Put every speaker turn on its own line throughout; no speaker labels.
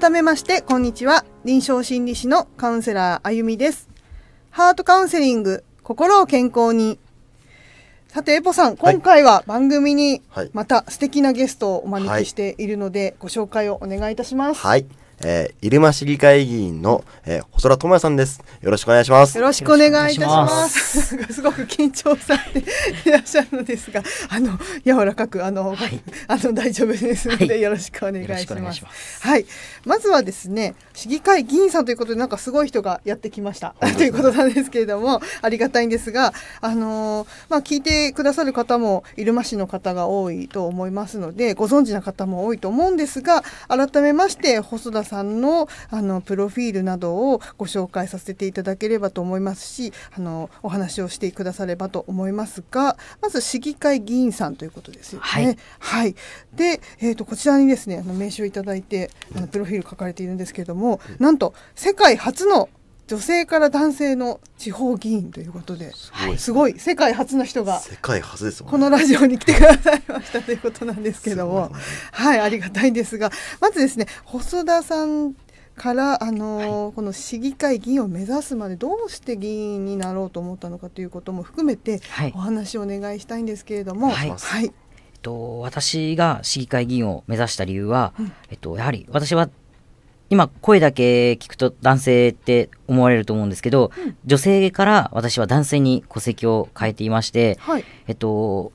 改めまして、こんにちは。臨床心理士のカウンセラーあゆみです。ハートカウンセリング、心を健康に。さて、エポさん、今回は番組にまた素敵なゲストをお招きしているので、はい、ご紹介をお願いいたします。は
い。えー、入間市議会議員の、えー、細田智也さんです。よろしくお願いします。よろしくお願いいたしま
す。ますすごく緊張されていらっしゃるのですが、あの柔らかくあの、はい、あの大丈夫ですので、よろしくお願いします。はい、まずはですね、市議会議員さんということでなんかすごい人がやってきました、ということなんですけれども、ありがたいんですが、あのー、まあ聞いてくださる方も入間市の方が多いと思いますので、ご存知な方も多いと思うんですが、改めまして細田さんのあのプロフィールなどをご紹介させていただければと思いますしあのお話をしてくださればと思いますがまず市議会議員さんということですよね。はい、はい、で、えーと、こちらにですねあの名刺をいただいてあのプロフィール書かれているんですけれどもなんと世界初の女性から男性の地方議員ということで、すごい、世界初の人が、世
界初ですこのラジ
オに来てくださいましたということなんですけども、はい、ありがたいんですが、まずですね、細田さんから、あのーはい、この市議会議員を目指すまでどうして議員になろうと思ったのかということも含めて、お話をお願いしたいんですけれども。はい、はいえっ
と、私が市議会議員を目指した理由は、うん、えっと、やはり私は今声だけ聞くと男性って思われると思うんですけど、うん、女性から私は男性に戸籍を変えていまして、はい、えっと、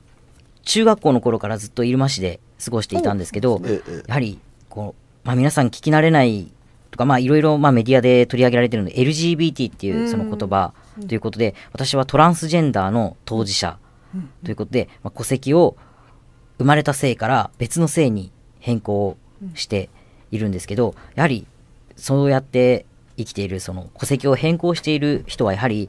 中学校の頃からずっと入間市で過ごしていたんですけど、やはりこう、まあ、皆さん聞き慣れないとか、まあ、いろいろまあメディアで取り上げられてるので LGBT っていうその言葉ということで、私はトランスジェンダーの当事者ということで、まあ、戸籍を生まれた性から別の性に変更しているんですけどやはりそうやって生きているその戸籍を変更している人はやはり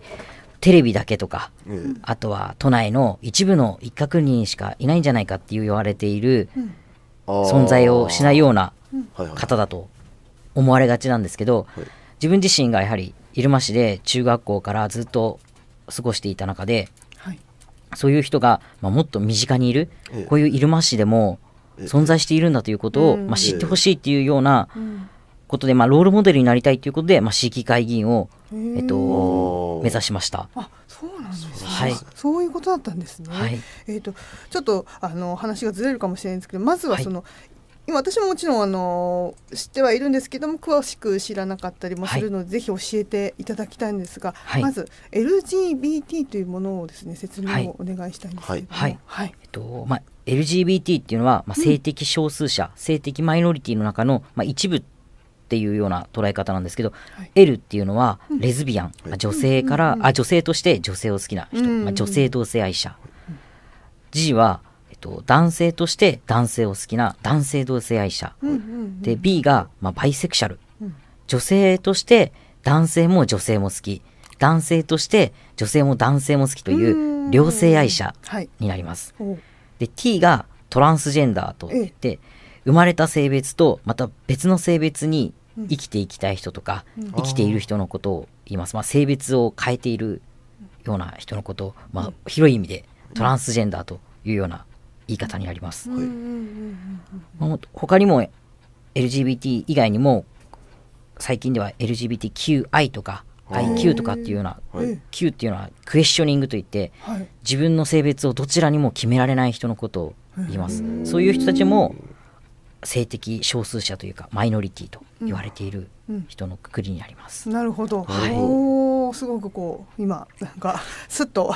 テレビだけとか、うん、あとは都内の一部の一角にしかいないんじゃないかっていう言われている存在をしないような方だと思われがちなんですけど、自分自身がやはり入間市で中学校からずっと過ごしていた中で、はい、そういう人が、まあ、もっと身近にいる、こういう入間市でも存在しているんだということを、まあ、知ってほしいっていうようなことで、まあ、ロールモデルになりたいということで、まあ、市議会議員を、えっと、目指しました。
あそうなんですね、はい、そういうことだったんですね。はい、えっ、ー、とちょっとあの話がずれるかもしれないんですけどまずはその、今私ももちろんあの知ってはいるんですけども詳しく知らなかったりもするので、はい、ぜひ教えていただきたいんですが、はい、まず LGBT というものをですね説明をお願いしたいんですけどはい
えっとまあ、LGBT っていうのは、まあ、性的少数者、うん、性的マイノリティの中の、まあ、一部っていうような捉え方なんですけど、はい、L っていうのはレズビアン、うん、まあ、女性から、うん、あ女性として女性を好きな人、まあ、女性同性愛者、G はっと、男性として男性を好きな男性同性愛者、うんうんうん、で B が、まあ、バイセクシャル、うん、女性として男性も女性も好き男性として女性も男性も好きという両性愛者になります。はい、で T がトランスジェンダーといって生まれた性別とまた別の性別に生きていきたい人とか、うん、生きている人のことを言います、まあ、性別を変えているような人のことを、まあ、広い意味でトランスジェンダーというような言い方になります。はい、他にも LGBT 以外にも最近では LGBTQI とか IQ とかっていうような、はい、Q っていうのはクエスチョニングといって、はい、自分の性別をどちらにも決められない人のことを言います。そういう人たちも性的少数者というかマイノリティと言われている人のくくりになりま
す。うんうん、なるほど、はい、おすごくこう今なんかすっと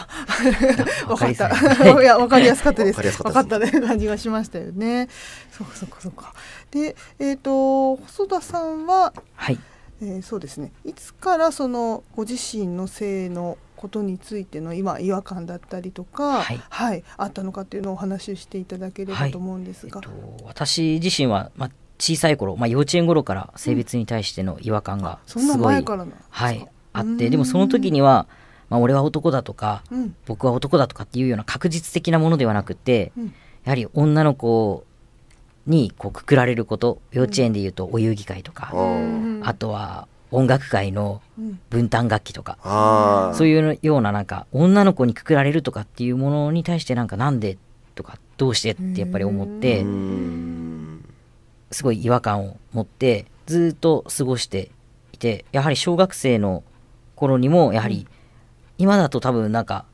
分かった いや分かりやすかったです分かったね感じがしましたよね。そうかそうかそうか。でえっ、ー、と細田さんは、はいえー、そうですねいつからそのご自身の性のことについての今違和感だったりとか、はい、はい、あったのかっていうのをお話ししていただければと思うんですが、はいえっと、
私自身は、まあ、小さい頃、まあ、幼稚園頃から性別に対しての違和感がすごい、うん、そんな前からはい、あってでもその時には、まあ、俺は男だとか、うん、僕は男だとかっていうような確実的なものではなくて、うん、やはり女の子にこうくくられること幼稚園でいうとお遊戯会とか、あとは音楽界の分担楽器とか、うん、そういうようななんか女の子にくくられるとかっていうものに対してなんかなんでとかどうしてってやっぱり思ってすごい違和感を持ってずっと過ごしていてやはり小学生の頃にもやはり今だと多分なんか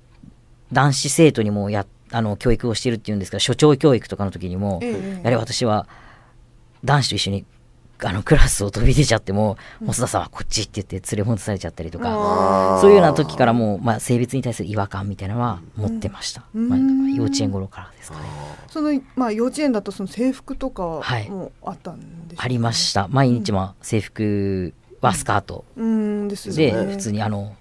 男子生徒にもやあの教育をしてるっていうんですど所長教育とかの時にも、やはり私は男子と一緒にあのクラスを飛び出ちゃっても「細田さんはこっち」って言って連れ戻されちゃったりとかそういうような時からもう、まあ、性別に対する違和感みたいなのは持ってました、うん、まあ、幼稚園頃からですかね。
そのまあ、幼稚園だとその制服とかもあったんで、ね
はい、ありました毎日も制服はスカート
で,、普通
にあの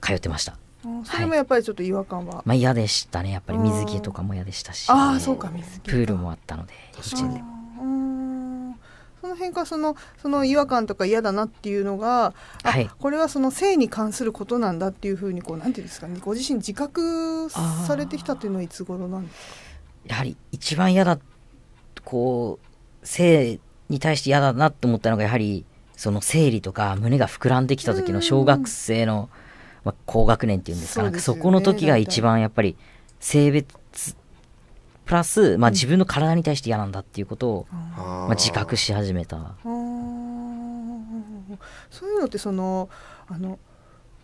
通ってました。
それもやっぱりちょっと違和感は、はい、
まあ嫌でしたねやっぱり水着とかも嫌でしたし、ね、あそうか水着プールもあったので幼稚園でも。
辺がそのその違和感とか嫌だなっていうのが、はい、これはその性に関することなんだっていうふうにこうなんていうんですかねご自身自覚されてきたというのはいつ頃なんですか
やはり一番嫌だこう性に対して嫌だなと思ったのがやはりその生理とか胸が膨らんできた時の小学生の、まあ、高学年っていうんですか、ね、そこの時が一番やっぱり性別プラス、まあ、自分の体に対して嫌なんだっていうことを、まあ、自覚し始めた。
そういうのってそのあの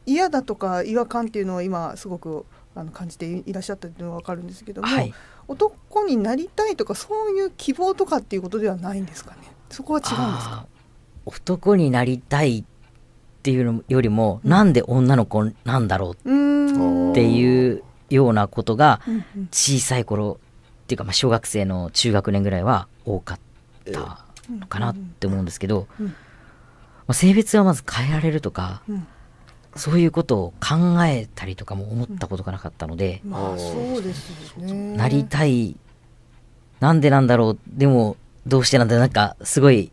嫌だとか違和感っていうのを今すごくあの感じていらっしゃったっていうのは分かるんですけども、はい、男になりたいとかそういう希望とかっていうことではないんですかねそこは違う
んですか男になりたいっていうのよりも、うん、なんで女の子なんだろうっていうようなことが小さい頃っていうかまあ小学生の中学年ぐらいは多かったのかなって思うんですけど、まあ、性別はまず変えられるとか、そういうことを考えたりとかも思ったことがなかったので、まあそうですね、なりたいなんでなんだろうでもどうしてなんだなんかすごい、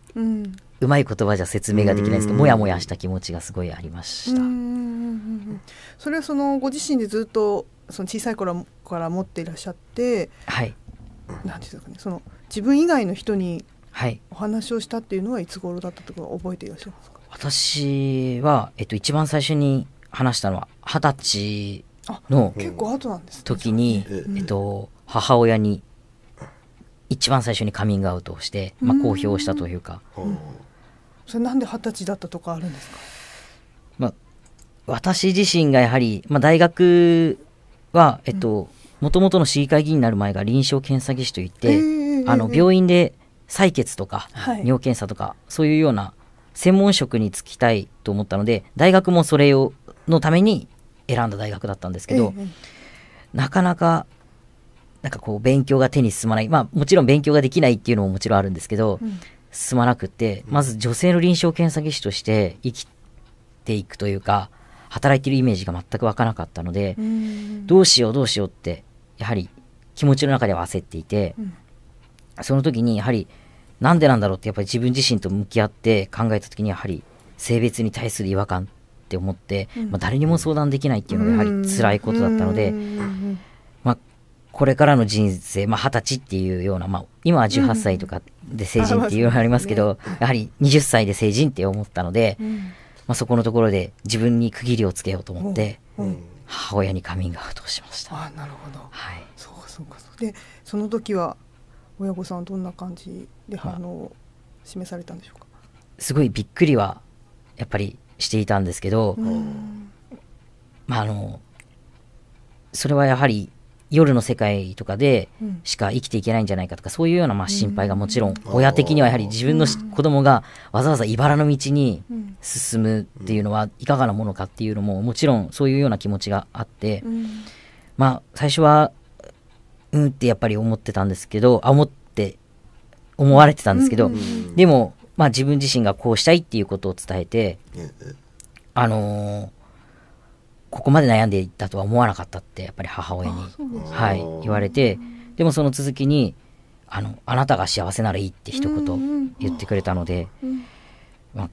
うまい言葉じゃ説明ができないんですけど、もやもやした気持ちがすごいありました。
それはそのご自身でずっとその小さい頃から持っていらっしゃって、はい、なんていうですかねその自分以外の人にお話をしたっていうのはいつ頃だったとか覚えていらっしゃいますか、
私は、えっと、一番最初に話したのは二十歳の結構後なんです、時に、えっと、母親に一番最初にカミングアウトをして、まあ、公表したというか。うん、
それなんで二十歳だったとかあるんですか、
まあ私自身がやはり、まあ、大学は、えっと、もともとの市議会議員になる前が臨床検査技師といって、あの病院で採血とか、尿検査とかそういうような専門職に就きたいと思ったので大学もそれをのために選んだ大学だったんですけど、なかなかなんかこう勉強が手に進まないまあもちろん勉強ができないっていうのももちろんあるんですけど、うん、進まなくってまず女性の臨床検査技師として生きていくというか働いてるイメージが全く湧かなかったので、どうしようどうしようってやはり気持ちの中では焦っていて、その時にやはりなんでなんだろうってやっぱり自分自身と向き合って考えた時にやはり性別に対する違和感って思って、まあ、誰にも相談できないっていうのがやはり辛いことだったので、まあ、これからの人生、まあ、歳っていうような、まあ、今は18歳とかで成人っていうのがありますけど、やはり20歳で成人って思ったので、まあ、そこのところで自分に区切りをつけようと思って、母親にカミングアウトしました。あなるほど、はい、そうかそうか
でその時は親御さんどんな感じで反応を示されたんでしょうか、
すごいびっくりはやっぱりしていたんですけど、まああのそれはやはり夜の世界とかでしか生きていけないんじゃないかとか、そういうようなまあ心配がもちろん、親的にはやはり自分の子供がわざわざ茨の道に進むっていうのはいかがなものかっていうのも、もちろんそういうような気持ちがあって、まあ最初は、うんってやっぱり思ってたんですけど、あ、思って、思われてたんですけど、でも、まあ自分自身がこうしたいっていうことを伝えて、あのーここまで悩んでいたとは思わなかったってやっぱり母親に、はい、言われてでもその続きにあの「あなたが幸せならいい」って一言言ってくれたので、まあ、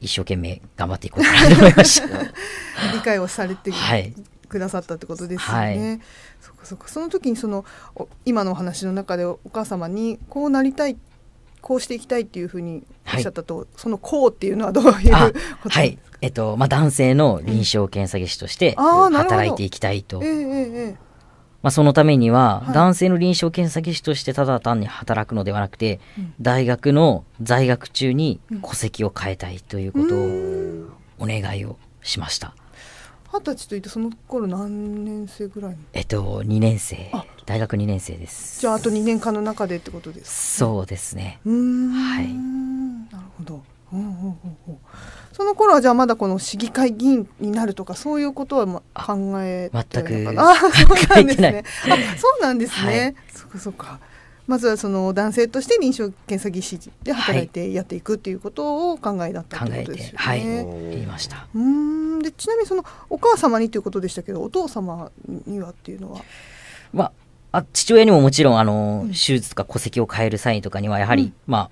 一生懸命頑張っていこうかなと思いました。理解をされて、はい
くださったってことですよね。はい、そその時にその今のお話の中でお母様にこうなりたいっこうしていきたいっていうふうにおっしゃったと、はい、そのこうっていうのはどういうこ
とはい、えっとまあ、男性の臨床検査技師として働いていきたいと。まあ、そのためには、男性の臨床検査技師としてただ単に働くのではなくて、大学の在学中に戸籍を変えたいということをお願いをしました。うん
二十歳といってその頃何年生ぐらい
えっと2年生大学2年生です
じゃああと2年間の中でってことで
すそうですね
うんはいなるほどうほうほうほうその頃はじゃあまだこの市議会議員になるとかそういうことはま、考えて全く あそうなんですねあそうなんですね、そっかそっかまずはその男性として臨床検査技師で働いてやっていくっていうことを考えだったということです
よね。はい、言いました。
うんでちなみにそのお母様にということでしたけどお父様にはっていうのは。
まああ父親にももちろんあの、手術とか戸籍を変える際とかにはやはり、うん、ま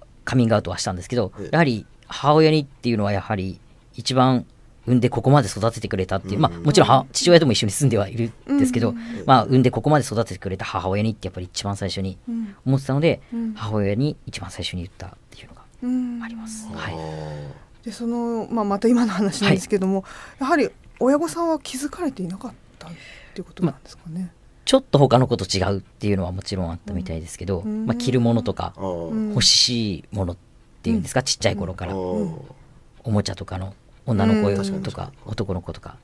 あカミングアウトはしたんですけどやはり母親にっていうのはやはり一番産んでここまで育ててくれたっていう、まあ、もちろん父親とも一緒に住んではいるんですけど、まあ、産んでここまで育ててくれた母親にってやっぱり一番最初に思ってたので、母親に一番最初に言ったっていうの
があります。は
い、
でその、まあ、また今の話なんですけども、はい、やはり親御さんは気づかれていなかったっていうことなんですかね。ま
ちょっと他の子と違うっていうのはもちろんあったみたいですけど、うん、まあ、着るものとか欲しいものっていうんですか、うん、ちっちゃい頃から、うん、おもちゃとかの女の子とか男の子とかっ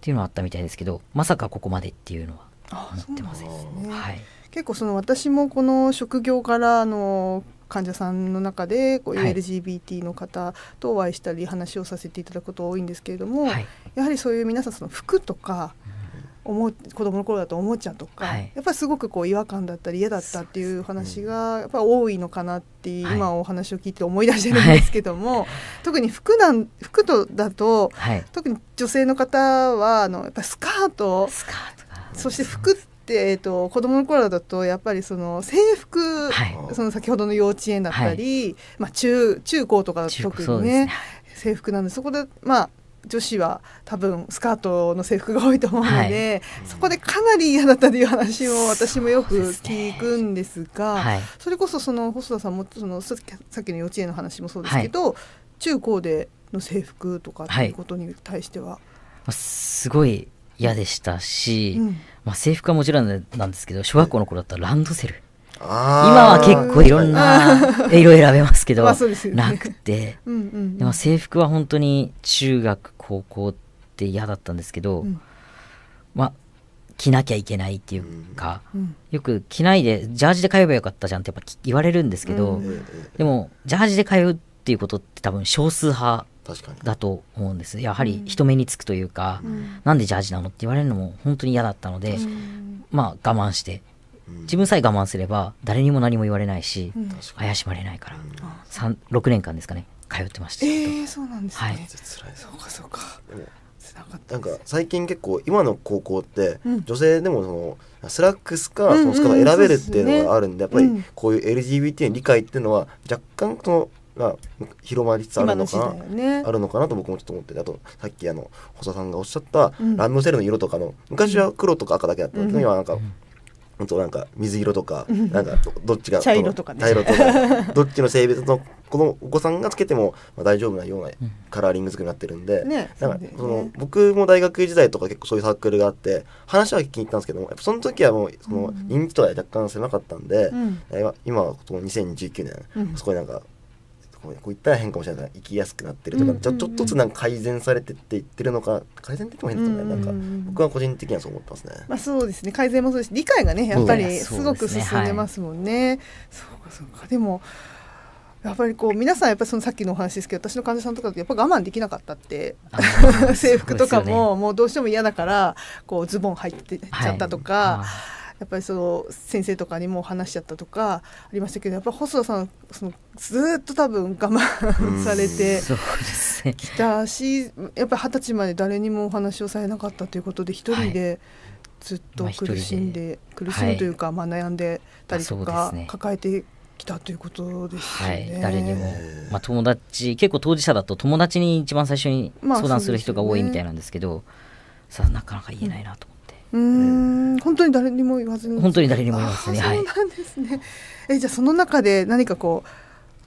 ていうのはあったみたいですけどまさかここまでっていうのは
思ってません、ね、はい、結構その私もこの職業からあの患者さんの中でこうう LGBT の方とお会いしたり話をさせていただくこと多いんですけれども、はい、やはりそういう皆さんその服とか、うん思う子供の頃だとおもちゃとか、はい、やっぱりすごくこう違和感だったり嫌だったっていう話がやっぱ多いのかなって今お話を聞いて思い出してるんですけども、はい、特に服なん服とだと、はい、特に女性の方はあのやっぱスカートスカートそして服ってえーと、子供の頃だとやっぱりその制服、はい、その先ほどの幼稚園だったり、はい、まあ中、中中高とか特にね、ね、制服なんでそこでまあ女子は多分スカートの制服が多いと思うので、はい、そこでかなり嫌だったという話を私もよく聞くんですがそ、ねはい、それこそその細田さんもそのさっきの幼稚園の話もそうですけど、はい、中高での制服とかっていうことに対しては。
すごい嫌でしたし、うん、まあ、制服はもちろんなんですけど小学校の頃だったらランドセル、今は結構いろんな色選べますけど、まなくてでも制服は本当に中学高校って嫌だったんですけど、まあ着なきゃいけないっていうか、よく着ないでジャージで買えばよかったじゃんってやっぱ言われるんですけど、でもジャージで通うっていうことって多分少数派だと思うんですやはり人目につくというか、うなんでジャージなのって言われるのも本当に嫌だったので、まあ我慢して自分さえ我慢すれば誰にも何も言われないし、うん、怪しまれないから、うん、6年間ですかね通ってました。え
ー、そうなんですね、はい、そうかそうか
なんか最近結構今の高校って女性でもそのスラックスかそのスカ選べるっていうのがあるんでやっぱりこういう LGBT の理解っていうのは若干そのあ、広まりつつあるのかな、ね、あるのかなと僕もちょっと思ってあとさっきあの細田さんがおっしゃったランドセルの色とかの昔は黒とか赤だけだったのに、うん、今なんか本当なんか水色とか、なんかどっちが茶色とか、茶色とかどっちの性別のこのお子さんがつけてもまあ大丈夫なようなカラーリング作りになってるんで、なんかその僕も大学時代とか結構そういうサークルがあって話は聞きに行ったんですけどもやっぱその時はもうその認知度が若干狭かったんで、うん、今は2019年、すごいなんかこうこいったら変かもしれない生きやすくなってるとか、うんうんうん、ちょっとずつなんか改善されてっていってるのか改善って言っても変ですよね、うんうん、なんか僕は個人的にはそう思ってますね。
まあ、そうですね改善もそうですし理解がねやっぱりすごく進んでますもんね。そうかそうかでもやっぱりこう皆さんやっぱそのさっきのお話ですけど私の患者さんとかやっぱ我慢できなかったって 制服とかも、ね、もうどうしても嫌だからこうズボン入ってちゃったとか。はいやっぱりその先生とかにも話しちゃったとかありましたけどやっぱ細田さんそのずっと多分我慢されてきたし、ね、やっぱり二十歳まで誰にもお話をされなかったということで一人で、ずっと苦しんで、苦しむというか、はい、まあ悩んでたりとか、抱えてきたということですね、はい、誰にも、
まあ、友達結構当事者だと友達に一番最初に相談する人が多いみたいなんですけど、ね、さあなかなか言
えないなと思って。うんうん、本当に誰にも言わずに本当に
誰にも言わずにそう
なんですね、えじゃあその中で何かこう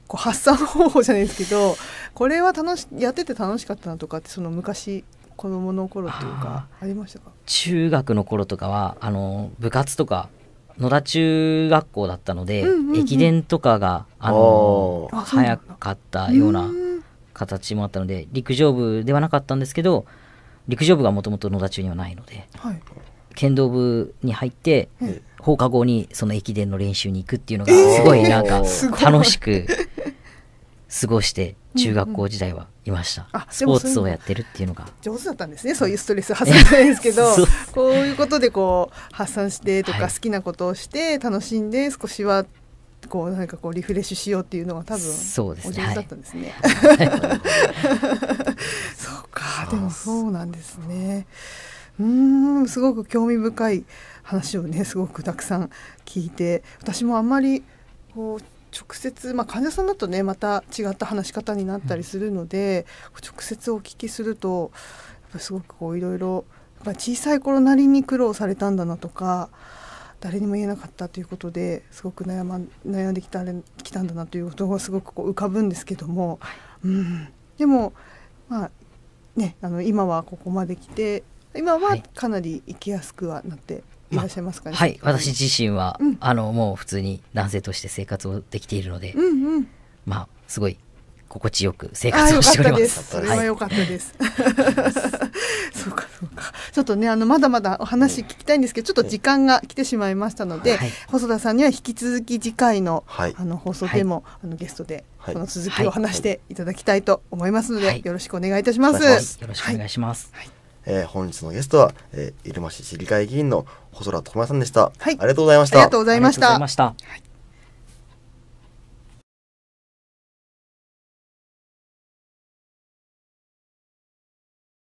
こう発散方法じゃないですけどこれは楽しやってて楽しかったなとかってその昔子供の頃というかありましたか
中学の頃とかはあの部活とか野田中学校だったので、うんうんうん、駅伝とかがあの早かったような形もあったので陸上部ではなかったんですけど陸上部がもともと野田中にはないので、はい、剣道部に入って、放課後にその駅伝の練習に行くっていうのがすごいなんか楽しく 過ごして中学校時代はいました、うんうん、スポーツをやってるっていうのが
上手だったんですねそういうストレス発散じゃないですけど こういうことでこう発散してとか好きなことをして楽しんで少しはこうなんかこうリフレッシュしようっていうのが多分そうですね。だったんですね。そうかでもそうなんですね。うんすごく興味深い話をねすごくたくさん聞いて私もあんまりこう直接、まあ、患者さんだとねまた違った話し方になったりするので、うん、直接お聞きするとやっぱすごくこういろいろ小さい頃なりに苦労されたんだなとか誰にも言えなかったということですごく悩,、ま、悩んできた来たんだなということがすごくこう浮かぶんですけども、うん、でも、まあね、あの今はここまで来て今はかなり生きやすくはなっていらっしゃいますかね、まあ、はい私自
身は、うん、あのもう普通に男性として生活をできているので、うんうん、まあすごい心地よく生活をしております。それは良か
ったです。そうかそうか。ちょっとねあのまだまだお話聞きたいんですけど、ちょっと時間が来てしまいましたので、はい、細田さんには引き続き次回の、はい、あの放送でも、はい、あのゲストでこの続きを話していただきたいと思いますので、よろしくお願いいたします。よ
ろしくお願いしま
す。はいえー、本日のゲストは、えー、入間市市議会議員の細田智也さんでした、はい、あ
りがとうございましたありがとうございました